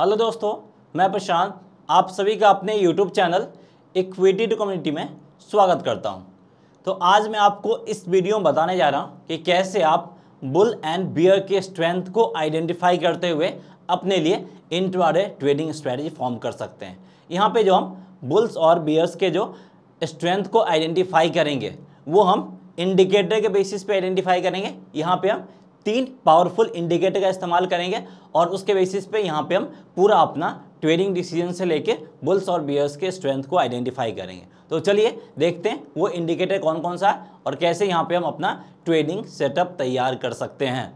hello दोस्तों मैं प्रशांत आप सभी का अपने YouTube channel equity to community में स्वागत करता हूं तो आज मैं आपको इस वीडियो में बताने जा रहा हूं कि कैसे आप बुल एंड बियर के स्ट्रेंथ को आइडेंटिफाई करते हुए अपने लिए इंट्राडे ट्रेडिंग स्ट्रेटजी फॉर्म कर सकते हैं यहाँ पर जो हम बुल्स और बियर्स के जो स्ट्रेंथ को आइडेंटिफाई करेंगे वो हम इंडिकेटर के बेसिस पे आइडेंटिफाई करेंगे यहाँ पे हम तीन पावरफुल इंडिकेटर का इस्तेमाल करेंगे और उसके बेसिस पे यहाँ पे हम पूरा अपना ट्रेडिंग डिसीजन से लेके बुल्स और बियर्स के स्ट्रेंथ को आइडेंटिफाई करेंगे तो चलिए देखते हैं वो इंडिकेटर कौन कौन सा है और कैसे यहाँ पे हम अपना ट्रेडिंग सेटअप तैयार कर सकते हैं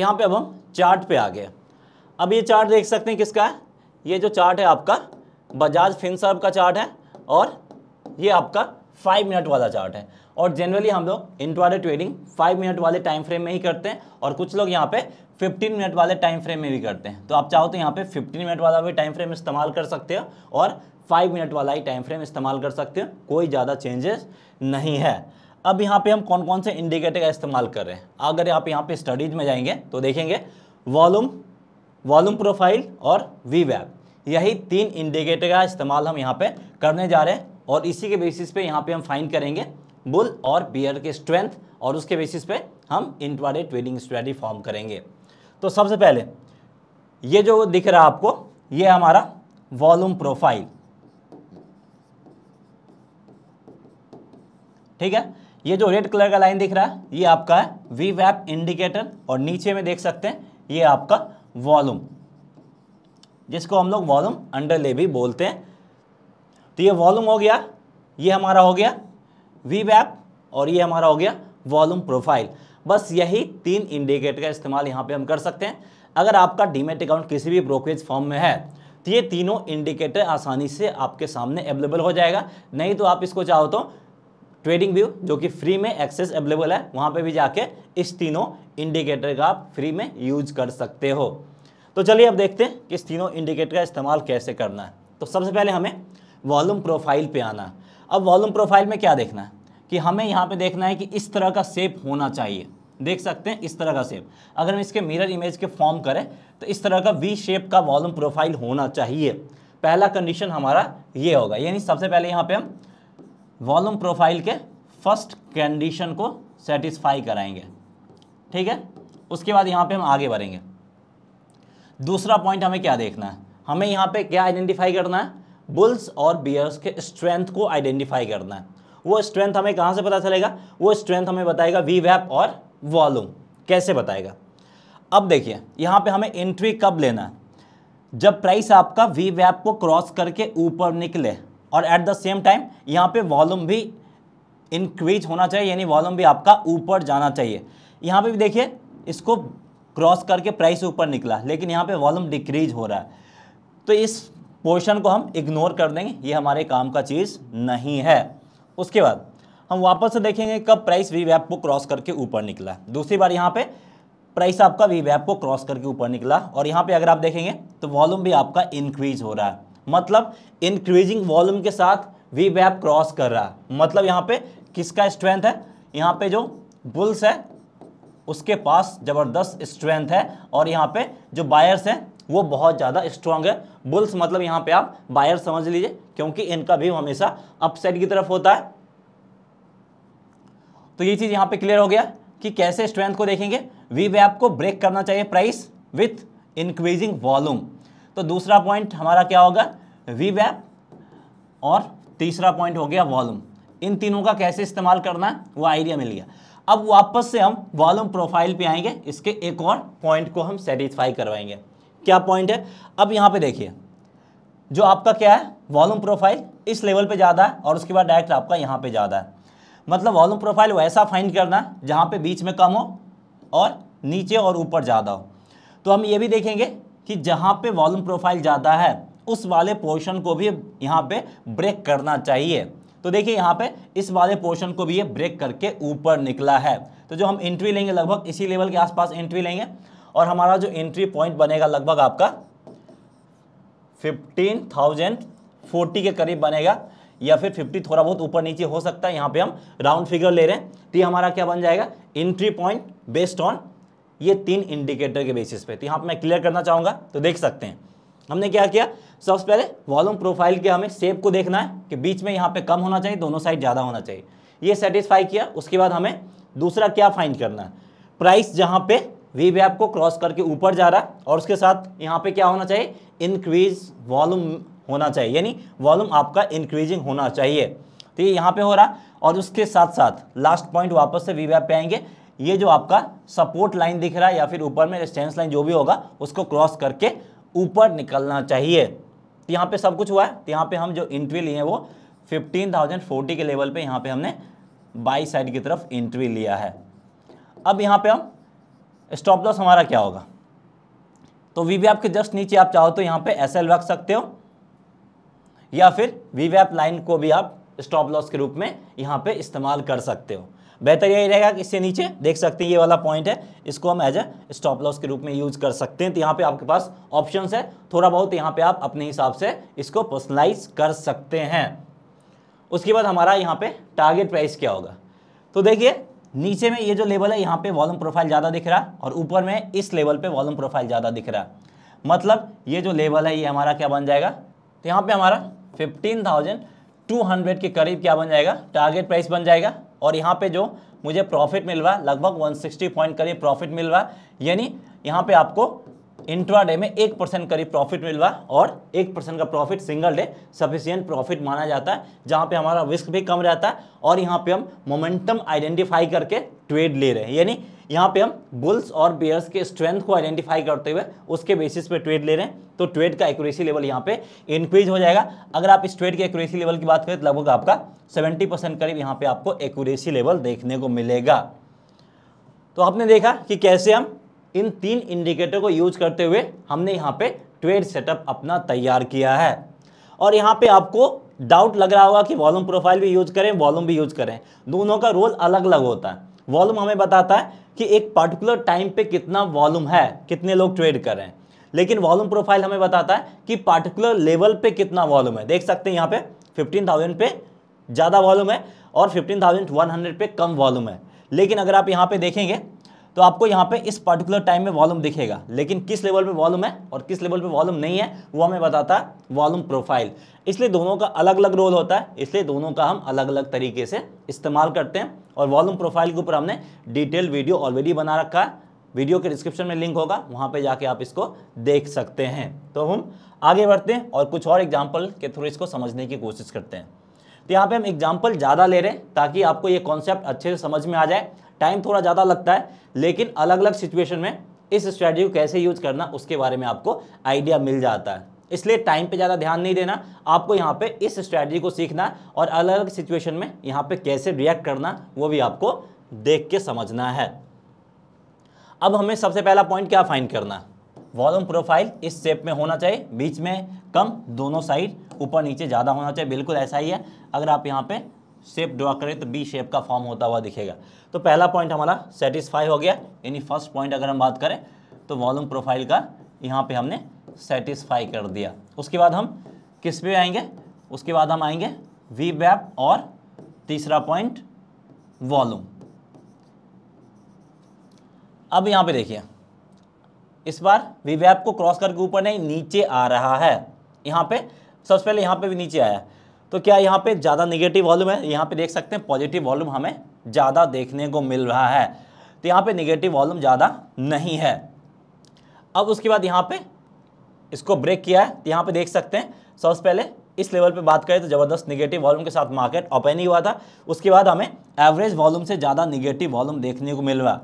तो यहाँ पे अब हम चार्ट पे आ गए अब ये चार्ट देख सकते हैं किसका है ये जो चार्ट है आपका बजाज फिनसर्व का चार्ट है और ये आपका फाइव मिनट वाला चार्ट है और जनरली हम लोग इंट्राडे ट्रेडिंग फाइव मिनट वाले टाइम फ्रेम में ही करते हैं और कुछ लोग यहाँ पे फिफ्टीन मिनट वाले टाइम फ्रेम में भी करते हैं तो आप चाहो तो यहाँ पे फिफ्टीन मिनट वाला भी टाइम फ्रेम इस्तेमाल कर सकते हो और फाइव मिनट वाला ही टाइम फ्रेम इस्तेमाल कर सकते हो कोई ज़्यादा चेंजेस नहीं है अब यहाँ पे हम कौन कौन से इंडिकेटर का इस्तेमाल कर रहे हैं अगर आप यहाँ पे स्टडीज में जाएंगे तो देखेंगे वॉलूम वॉलूम प्रोफाइल और वी वैप यही तीन इंडिकेटर का इस्तेमाल हम यहाँ पे करने जा रहे हैं और इसी के बेसिस पे यहाँ पे हम फाइंड करेंगे बुल और बियर के स्ट्रेंथ और उसके बेसिस पे हम इंटवाडे ट्रेडिंग स्ट्रेटी फॉर्म करेंगे तो सबसे पहले ये जो दिख रहा है आपको ये हमारा वॉल्यूम प्रोफाइल ठीक है ये जो रेड कलर का लाइन दिख रहा है ये आपका है वी वैप इंडिकेटर और नीचे में देख सकते हैं ये आपका वॉल्यूम जिसको हम लोग वॉल्यूम अंडरले भी बोलते हैं तो ये वॉल्यूम हो गया ये हमारा हो गया वी वैप और ये हमारा हो गया वॉल्यूम प्रोफाइल बस यही तीन इंडिकेटर का इस्तेमाल यहाँ पे हम कर सकते हैं अगर आपका डीमेट अकाउंट किसी भी ब्रोकरेज फॉर्म में है तो ये तीनों इंडिकेटर आसानी से आपके सामने अवेलेबल हो जाएगा नहीं तो आप इसको चाहो तो ट्रेडिंग व्यू जो कि फ्री में एक्सेस अवेलेबल है वहाँ पे भी जाके इस तीनों इंडिकेटर का आप फ्री में यूज कर सकते हो तो चलिए अब देखते हैं कि इस तीनों इंडिकेटर का इस्तेमाल कैसे करना है तो सबसे पहले हमें वॉल्यूम प्रोफाइल पे आना है अब वॉल्यूम प्रोफाइल में क्या देखना है कि हमें यहाँ पर देखना है कि इस तरह का सेप होना चाहिए देख सकते हैं इस तरह का सेप अगर हम इसके मिरर इमेज के फॉर्म करें तो इस तरह का वी शेप का वॉल्यूम प्रोफाइल होना चाहिए पहला कंडीशन हमारा ये होगा यानी सबसे पहले यहाँ पे हम वॉल्यूम प्रोफाइल के फर्स्ट कंडीशन को सेटिस्फाई कराएंगे ठीक है उसके बाद यहाँ पे हम आगे बढ़ेंगे दूसरा पॉइंट हमें क्या देखना है हमें यहाँ पे क्या आइडेंटिफाई करना है बुल्स और बियर्स के स्ट्रेंथ को आइडेंटिफाई करना है वो स्ट्रेंथ हमें कहाँ से पता चलेगा वो स्ट्रेंथ हमें बताएगा वी वैप और वॉलूम कैसे बताएगा अब देखिए यहाँ पे हमें एंट्री कब लेना है जब प्राइस आपका वी वैप को क्रॉस करके ऊपर निकले और एट द सेम टाइम यहाँ पे वॉल्यूम भी इंक्रीज होना चाहिए यानी वॉल्यूम भी आपका ऊपर जाना चाहिए यहाँ पे भी देखिए इसको क्रॉस करके प्राइस ऊपर निकला लेकिन यहाँ पे वॉल्यूम डिक्रीज हो रहा है तो इस पोर्शन को हम इग्नोर कर देंगे ये हमारे काम का चीज़ नहीं है उसके बाद हम वापस से देखेंगे कब प्राइस वी वैप को क्रॉस करके ऊपर निकला दूसरी बार यहाँ पर प्राइस आपका वी वैप को क्रॉस करके ऊपर निकला और यहाँ पर अगर आप देखेंगे तो वॉल्यूम भी आपका इंक्रीज हो रहा है मतलब इंक्रीजिंग वॉल्यूम के साथ वी वैप क्रॉस कर रहा है मतलब यहाँ पे किसका स्ट्रेंथ है यहाँ पे जो बुल्स है उसके पास ज़बरदस्त स्ट्रेंथ है और यहाँ पे जो बायर्स हैं वो बहुत ज़्यादा स्ट्रांग है बुल्स मतलब यहाँ पे आप बायर समझ लीजिए क्योंकि इनका भी हमेशा अपसेट की तरफ होता है तो ये चीज़ यहाँ पे क्लियर हो गया कि कैसे स्ट्रेंथ को देखेंगे वी वैप को ब्रेक करना चाहिए प्राइस विथ इंक्रीजिंग वॉल्यूम तो दूसरा पॉइंट हमारा क्या होगा वी वैप और तीसरा पॉइंट हो गया वॉल्यूम इन तीनों का कैसे इस्तेमाल करना है वो आइडिया मिल गया अब वापस से हम वॉल्यूम प्रोफाइल पे आएंगे इसके एक और पॉइंट को हम सेटिस्फाई करवाएंगे क्या पॉइंट है अब यहाँ पे देखिए जो आपका क्या है वॉल्यूम प्रोफाइल इस लेवल पे ज़्यादा है और उसके बाद डायरेक्ट आपका यहाँ पे ज़्यादा है मतलब वॉल्यूम प्रोफाइल वैसा फाइंड करना जहाँ पर बीच में कम हो और नीचे और ऊपर ज़्यादा हो तो हम ये भी देखेंगे कि जहाँ पर वॉल्यूम प्रोफाइल ज़्यादा है उस वाले पोर्शन को भी यहाँ पे ब्रेक करना चाहिए तो देखिए यहाँ पे इस वाले पोर्शन को भी ये ब्रेक करके ऊपर निकला है तो जो हम एंट्री लेंगे लगभग इसी लेवल के आसपास एंट्री लेंगे और हमारा जो एंट्री पॉइंट बनेगा लगभग आपका फिफ्टीन थाउजेंड फोर्टी के करीब बनेगा या फिर फिफ्टी थोड़ा बहुत ऊपर नीचे हो सकता है यहाँ पे हम राउंड फिगर ले रहे हैं तो ये हमारा क्या बन जाएगा एंट्री पॉइंट बेस्ड ऑन ये तीन इंडिकेटर के बेसिस पे तो यहाँ पर मैं क्लियर करना चाहूँगा तो देख सकते हैं हमने क्या किया सबसे पहले वॉल्यूम प्रोफाइल के हमें सेप को देखना है कि बीच में यहाँ पे कम होना चाहिए दोनों साइड ज़्यादा होना चाहिए ये सेटिस्फाई किया उसके बाद हमें दूसरा क्या फाइंड करना है प्राइस जहाँ पे वी वैप को क्रॉस करके ऊपर जा रहा है और उसके साथ यहाँ पे क्या होना चाहिए इंक्रीज वॉल्यूम होना चाहिए यानी वॉल्यूम आपका इंक्रीजिंग होना चाहिए तो ये यहाँ पर हो रहा और उसके साथ साथ लास्ट पॉइंट वापस से वी वैप पर आएंगे ये जो आपका सपोर्ट लाइन दिख रहा है या फिर ऊपर में रेस्टेंस लाइन जो भी होगा उसको क्रॉस करके ऊपर निकलना चाहिए तो यहाँ पे सब कुछ हुआ है तो यहाँ पे हम जो इंट्री लिए हैं वो फिफ्टीन थाउजेंड फोर्टी के लेवल पे यहाँ पे हमने बाई साइड की तरफ इंट्री लिया है अब यहाँ पे हम स्टॉप लॉस हमारा क्या होगा तो वी के जस्ट नीचे आप चाहो तो यहाँ पे एस रख सकते हो या फिर वी लाइन को भी आप स्टॉप लॉस के रूप में यहाँ पे इस्तेमाल कर सकते हो बेहतर यही रहेगा कि इससे नीचे देख सकते हैं ये वाला पॉइंट है इसको हम एज ए स्टॉप लॉस के रूप में यूज कर सकते हैं तो यहाँ पे आपके पास ऑप्शन है थोड़ा बहुत यहाँ पे आप अपने हिसाब से इसको पर्सनलाइज कर सकते हैं उसके बाद हमारा यहाँ पे टारगेट प्राइस क्या होगा तो देखिए नीचे में ये जो लेवल है यहाँ पे वॉल्यूम प्रोफाइल ज़्यादा दिख रहा है और ऊपर में इस लेवल पे वॉल्यूम प्रोफाइल ज़्यादा दिख रहा है मतलब ये जो लेवल है ये हमारा क्या बन जाएगा तो यहाँ पे हमारा 15,200 के करीब क्या बन जाएगा टारगेट प्राइस बन जाएगा और यहाँ पे जो मुझे प्रॉफिट मिल रहा है लगभग 160 पॉइंट करीब प्रॉफिट मिल रहा है यानी यहाँ पे आपको इंट्रा डे में एक परसेंट करीब प्रॉफिट मिल रहा है और एक परसेंट का profit single day sufficient profit माना जाता है जहाँ पे हमारा रिस्क भी कम रहता है और यहाँ पे हम मोमेंटम आइडेंटिफाई करके ट्रेड ले रहे हैं यानी यहाँ पे हम बुल्स और बेयर्स के स्ट्रेंथ को आइडेंटिफाई करते हुए उसके बेसिस पे ट्रेड ले रहे हैं तो ट्रेड का एक्यूरेसी लेवल यहाँ पे इंक्रीज हो जाएगा अगर आप इस ट्रेड के एक्यूरेसी लेवल की बात करें तो लगभग आपका 70 परसेंट करीब यहाँ पे आपको एक्यूरेसी लेवल देखने को मिलेगा तो आपने देखा कि कैसे हम इन तीन इंडिकेटर को यूज करते हुए हमने यहाँ पे ट्रेड सेटअप अपना तैयार किया है और यहाँ पे आपको डाउट लग रहा होगा कि वॉल्यूम प्रोफाइल भी यूज करें वॉल्यूम भी यूज करें दोनों का रोल अलग अलग होता है वॉल्यूम हमें बताता है कि एक पर्टिकुलर टाइम पे कितना वॉल्यूम है कितने लोग ट्रेड कर रहे हैं लेकिन वॉल्यूम प्रोफाइल हमें बताता है कि पार्टिकुलर लेवल पे कितना वॉल्यूम है देख सकते हैं यहाँ पे 15,000 पे ज़्यादा वॉल्यूम है और 15,100 पे कम वॉल्यूम है लेकिन अगर आप यहाँ पे देखेंगे तो आपको यहाँ पे इस पर्टिकुलर टाइम में वॉल्यूम दिखेगा लेकिन किस लेवल पे वॉल्यूम है और किस लेवल पे वॉल्यूम नहीं है वो हमें बताता है वॉल्यूम प्रोफाइल इसलिए दोनों का अलग अलग रोल होता है इसलिए दोनों का हम अलग अलग तरीके से इस्तेमाल करते हैं और वॉल्यूम प्रोफाइल के ऊपर हमने डिटेल वीडियो ऑलरेडी बना रखा है वीडियो के डिस्क्रिप्शन में लिंक होगा वहाँ पर जाके आप इसको देख सकते हैं तो हम आगे बढ़ते हैं और कुछ और एग्जाम्पल के थ्रू इसको समझने की कोशिश करते हैं तो यहाँ पे हम एग्जाम्पल ज़्यादा ले रहे हैं ताकि आपको ये कॉन्सेप्ट अच्छे से समझ में आ जाए टाइम थोड़ा ज़्यादा लगता है लेकिन अलग अलग सिचुएशन में इस स्ट्रैटी को कैसे यूज करना उसके बारे में आपको आइडिया मिल जाता है इसलिए टाइम पे ज़्यादा ध्यान नहीं देना आपको यहाँ पे इस स्ट्रैटी को सीखना है और अलग अलग सिचुएशन में यहाँ पे कैसे रिएक्ट करना वो भी आपको देख के समझना है अब हमें सबसे पहला पॉइंट क्या फाइंड करना है वॉल्यूम प्रोफाइल इस शेप में होना चाहिए बीच में कम दोनों साइड ऊपर नीचे ज़्यादा होना चाहिए बिल्कुल ऐसा ही है अगर आप यहाँ पर शेप ड्रॉ करें तो बी शेप का फॉर्म होता हुआ दिखेगा तो पहला पॉइंट हमारा सेटिस्फाई हो गया यानी फर्स्ट पॉइंट अगर हम बात करें तो वॉल्यूम प्रोफाइल का यहाँ पे हमने सेटिस्फाई कर दिया उसके बाद हम किस पे आएंगे उसके बाद हम आएंगे वी बैप और तीसरा पॉइंट वॉल्यूम अब यहाँ पे देखिए इस बार वी बैप को क्रॉस करके ऊपर नहीं नीचे आ रहा है यहाँ पे सबसे पहले यहाँ पे भी नीचे आया तो क्या यहाँ पे ज़्यादा निगेटिव वॉल्यूम है यहाँ पे देख सकते हैं पॉजिटिव वॉल्यूम हमें ज़्यादा देखने को मिल रहा है तो यहाँ पे निगेटिव वॉल्यूम ज़्यादा नहीं है अब उसके बाद यहाँ पे इसको ब्रेक किया है तो यहाँ पे देख सकते हैं सबसे पहले इस लेवल पे बात करें तो ज़बरदस्त निगेटिव वॉल्यूम के साथ मार्केट ओपन ही हुआ था उसके बाद हमें एवरेज वॉल्यूम से ज़्यादा निगेटिव वॉल्यूम देखने को मिल रहा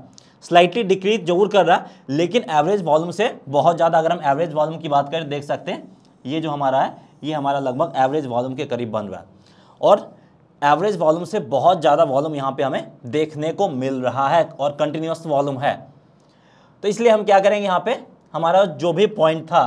स्लाइटली डिक्रीज जरूर कर रहा लेकिन एवरेज वॉल्यूम से बहुत ज़्यादा अगर हम एवरेज वॉल्यूम की बात करें देख सकते हैं ये जो हमारा है ये हमारा लगभग एवरेज वॉल्यूम के करीब बन रहा है और एवरेज वॉल्यूम से बहुत ज़्यादा वॉल्यूम यहाँ पे हमें देखने को मिल रहा है और कंटिन्यूस वॉल्यूम है तो इसलिए हम क्या करेंगे यहाँ पे हमारा जो भी पॉइंट था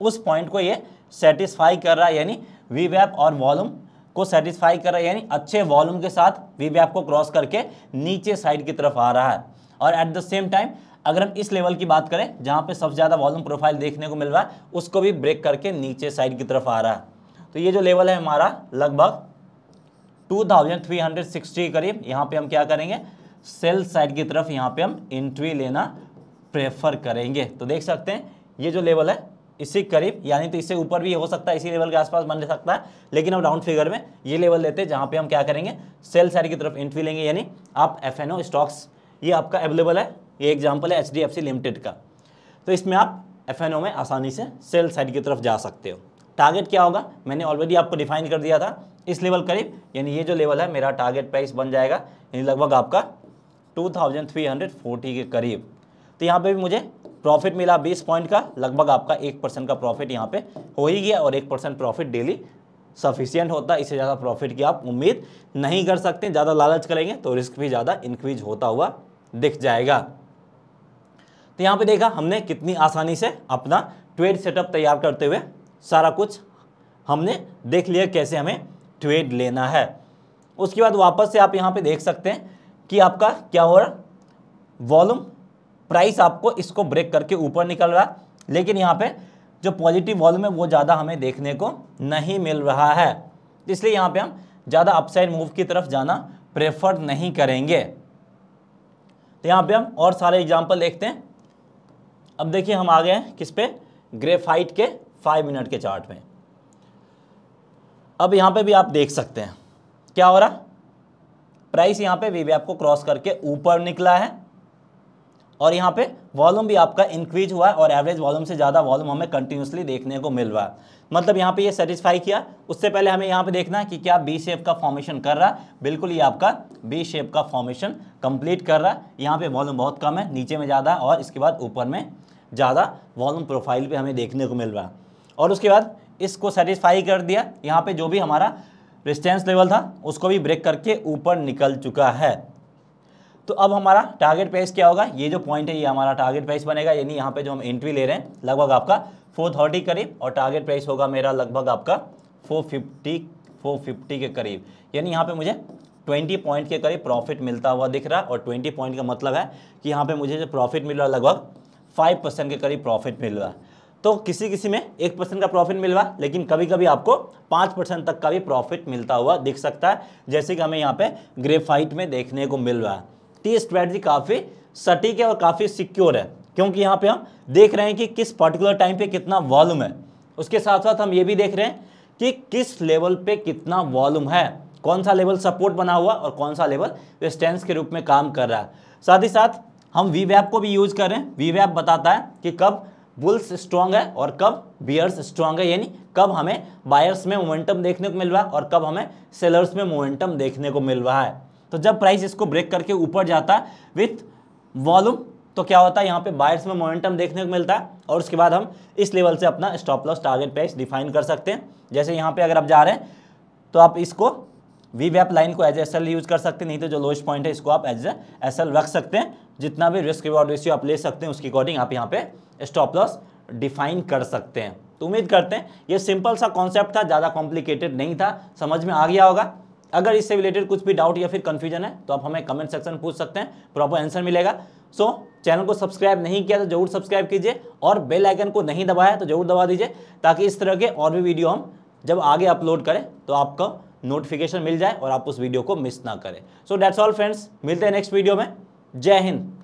उस पॉइंट को ये सेटिस्फाई कर रहा है यानी वी वैप और वॉल्यूम को सेटिस्फाई कर रहा है यानी अच्छे वॉल्यूम के साथ वी वैप को क्रॉस करके नीचे साइड की तरफ आ रहा है और एट द सेम टाइम अगर हम इस लेवल की बात करें जहाँ पे सबसे ज़्यादा वॉल्यूम प्रोफाइल देखने को मिल रहा है उसको भी ब्रेक करके नीचे साइड की तरफ आ रहा है तो ये जो लेवल है हमारा लगभग 2360 के करीब यहाँ पे हम क्या करेंगे सेल साइड की तरफ यहाँ पे हम एंट्री लेना प्रेफर करेंगे तो देख सकते हैं ये जो लेवल है इसी करीब यानी तो इससे ऊपर भी हो सकता है इसी लेवल के आसपास बन सकता है लेकिन हम राउंड फिगर में ये लेवल लेते हैं जहाँ पे हम क्या करेंगे सेल साइड की तरफ एंट्री लेंगे यानी आप एफ स्टॉक्स ये आपका अवेलेबल है ये एग्जाम्पल है एच लिमिटेड का तो इसमें आप एफ में आसानी से सेल साइड की तरफ जा सकते हो टारगेट क्या होगा मैंने ऑलरेडी आपको डिफाइन कर दिया था इस लेवल करीब यानी ये जो लेवल है मेरा टारगेट प्राइस बन जाएगा यानी लगभग आपका 2340 के करीब तो यहाँ पे भी मुझे प्रॉफिट मिला 20 पॉइंट का लगभग आपका एक परसेंट का प्रॉफिट यहाँ पे हो ही गया और एक परसेंट प्रॉफिट डेली सफिशियंट होता है इससे ज़्यादा प्रॉफिट की आप उम्मीद नहीं कर सकते ज़्यादा लालच करेंगे तो रिस्क भी ज़्यादा इंक्रीज होता हुआ दिख जाएगा तो यहाँ पे देखा हमने कितनी आसानी से अपना ट्वेड सेटअप तैयार करते हुए सारा कुछ हमने देख लिया कैसे हमें ट्वेड लेना है उसके बाद वापस से आप यहाँ पे देख सकते हैं कि आपका क्या हो रहा वॉल्यूम प्राइस आपको इसको ब्रेक करके ऊपर निकल रहा है लेकिन यहाँ पर जो पॉजिटिव वॉल्यूम है वो ज़्यादा हमें देखने को नहीं मिल रहा है इसलिए यहाँ पर हम ज़्यादा अपसाइड मूव की तरफ जाना प्रेफर नहीं करेंगे तो यहाँ पे हम और सारे एग्जाम्पल देखते हैं अब देखिए हम आ गए हैं किस पे ग्रेफाइट के फाइव मिनट के चार्ट में अब यहाँ पे भी आप देख सकते हैं क्या हो रहा प्राइस यहाँ पे वीवी आपको क्रॉस करके ऊपर निकला है और यहाँ पे वॉल्यूम भी आपका इंक्रीज हुआ है और एवरेज वॉल्यूम से ज़्यादा वॉल्यूम हमें कंटिन्यूसली देखने को मिल रहा है मतलब यहाँ पे ये यह सेटिस्फाई किया उससे पहले हमें यहाँ पे देखना है कि क्या बी शेप का फॉर्मेशन कर रहा है बिल्कुल ये आपका बी शेप का फॉर्मेशन कंप्लीट कर रहा है यहाँ पे वॉल्यूम बहुत कम है नीचे में ज़्यादा और इसके बाद ऊपर में ज़्यादा वॉल्यूम प्रोफाइल पे हमें देखने को मिल रहा और उसके बाद इसको सेटिस्फाई कर दिया यहाँ पे जो भी हमारा रिस्टेंस लेवल था उसको भी ब्रेक करके ऊपर निकल चुका है तो अब हमारा टारगेट प्राइस क्या होगा ये जो पॉइंट है ये हमारा टारगेट प्राइस बनेगा यानी यहाँ पर जो हम एंट्री ले रहे हैं लगभग आपका फोर करीब और टारगेट प्राइस होगा मेरा लगभग आपका फोर फिफ्टी के करीब यानी यहाँ पर मुझे 20 पॉइंट के करीब प्रॉफिट मिलता हुआ दिख रहा है और 20 पॉइंट का मतलब है कि यहाँ पे मुझे जो प्रॉफिट मिल रहा है लगभग फाइव परसेंट के करीब प्रॉफिट मिल रहा तो किसी किसी में एक परसेंट का प्रॉफिट मिल रहा लेकिन कभी कभी आपको पाँच परसेंट तक का भी प्रॉफिट मिलता हुआ दिख सकता है जैसे कि हमें यहाँ पे ग्रेफाइट में देखने को मिल रहा है टी स्ट्रैटी काफ़ी सटीक है और काफ़ी सिक्योर है क्योंकि यहाँ पर हम देख रहे हैं कि किस पर्टिकुलर टाइम पर कितना वॉल्यूम है उसके साथ साथ हम ये भी देख रहे हैं कि किस लेवल पे कितना वॉल्यूम है कौन सा लेवल सपोर्ट बना हुआ और कौन सा लेवल रेस्टेंस के रूप में काम कर रहा है साथ ही साथ हम वी वैप को भी यूज करें वी वैप बताता है कि कब बुल्स स्ट्रांग है और कब बियर्स स्ट्रांग है यानी कब हमें बायर्स में मोमेंटम देखने को मिल रहा है और कब हमें सेलर्स में मोमेंटम देखने को मिल रहा है तो जब प्राइस इसको ब्रेक करके ऊपर जाता है विथ वॉल्यूम तो क्या होता है यहाँ पे बायर्स में मोमेंटम देखने को मिलता है और उसके बाद हम इस लेवल से अपना stop loss target price define कर सकते हैं जैसे यहाँ पे अगर आप जा रहे हैं तो आप इसको वी वैप लाइन को एज एस एल यूज़ कर सकते हैं नहीं तो जो लोएस्ट पॉइंट है इसको आप एज एस एल रख सकते हैं जितना भी रिस्क रिवॉर्ड रेशियो आप ले सकते हैं उसके अकॉर्डिंग आप यहाँ पे स्टॉप लॉस डिफाइन कर सकते हैं तो उम्मीद करते हैं ये सिंपल सा कॉन्सेप्ट था ज़्यादा कॉम्प्लिकेटेड नहीं था समझ में आ गया होगा अगर इससे रिलेटेड कुछ भी डाउट या फिर कन्फ्यूजन है तो आप हमें कमेंट सेक्शन पूछ सकते हैं प्रॉपर आंसर मिलेगा सो so, चैनल को सब्सक्राइब नहीं किया तो जरूर सब्सक्राइब कीजिए और बेल आइकन को नहीं दबाया तो जरूर दबा दीजिए ताकि इस तरह के और भी वीडियो हम जब आगे अपलोड करें तो आपको नोटिफिकेशन मिल जाए और आप उस वीडियो को मिस ना करें सो डैट्स ऑल फ्रेंड्स मिलते हैं नेक्स्ट वीडियो में जय हिंद